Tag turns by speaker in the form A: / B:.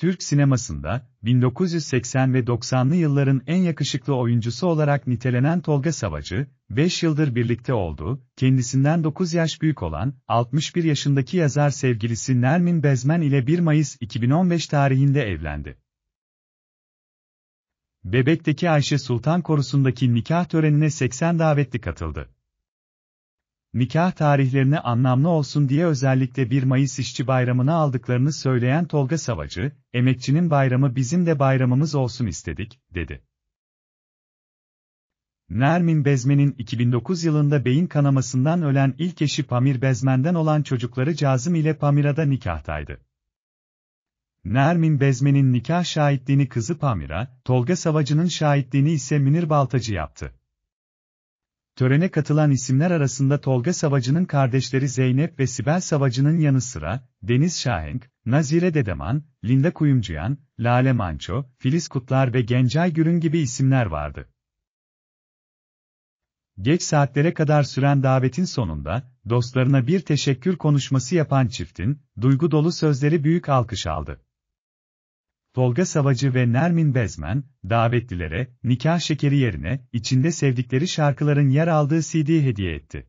A: Türk sinemasında 1980 ve 90'lı yılların en yakışıklı oyuncusu olarak nitelenen Tolga Savacı, 5 yıldır birlikte olduğu, kendisinden 9 yaş büyük olan 61 yaşındaki yazar sevgilisi Nermin Bezmen ile 1 Mayıs 2015 tarihinde evlendi. Bebek'teki Ayşe Sultan Korusu'ndaki nikah törenine 80 davetli katıldı nikah tarihlerini anlamlı olsun diye özellikle 1 Mayıs işçi bayramını aldıklarını söyleyen Tolga Savacı, emekçinin bayramı bizim de bayramımız olsun istedik, dedi. Nermin Bezmen'in 2009 yılında beyin kanamasından ölen ilk eşi Pamir Bezmen'den olan çocukları Cazım ile Pamira'da nikahtaydı. Nermin Bezmen'in nikah şahitliğini kızı Pamira, Tolga Savacı'nın şahitliğini ise Münir Baltacı yaptı. Törene katılan isimler arasında Tolga Savacı'nın kardeşleri Zeynep ve Sibel Savacı'nın yanı sıra, Deniz Şahenk, Nazire Dedeman, Linda Kuyumcuyan, Lale Manço, Filiz Kutlar ve Gencay Gürün gibi isimler vardı. Geç saatlere kadar süren davetin sonunda, dostlarına bir teşekkür konuşması yapan çiftin, duygu dolu sözleri büyük alkış aldı. Tolga Savacı ve Nermin Bezmen, davetlilere, nikah şekeri yerine, içinde sevdikleri şarkıların yer aldığı CD hediye etti.